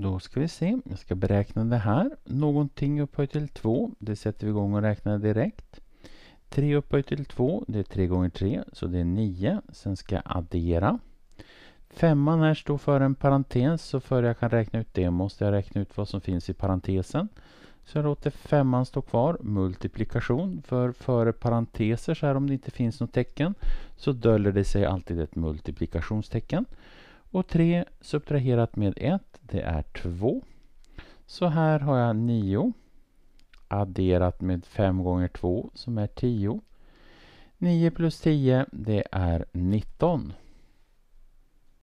Då ska vi se, jag ska beräkna det här. Någonting upphöjt till 2, det sätter vi igång och räknar direkt. 3 upphöjt till 2, det är 3 gånger 3, så det är 9. Sen ska jag addera. Femman här står för en parentes, så för jag kan räkna ut det måste jag räkna ut vad som finns i parentesen. Så jag låter femman stå kvar, multiplikation, för före parenteser så här om det inte finns något tecken så döljer det sig alltid ett multiplikationstecken. Och 3 subtraherat med 1, det är 2. Så här har jag 9 adderat med 5 gånger 2 som är 10. 9 plus 10, det är 19.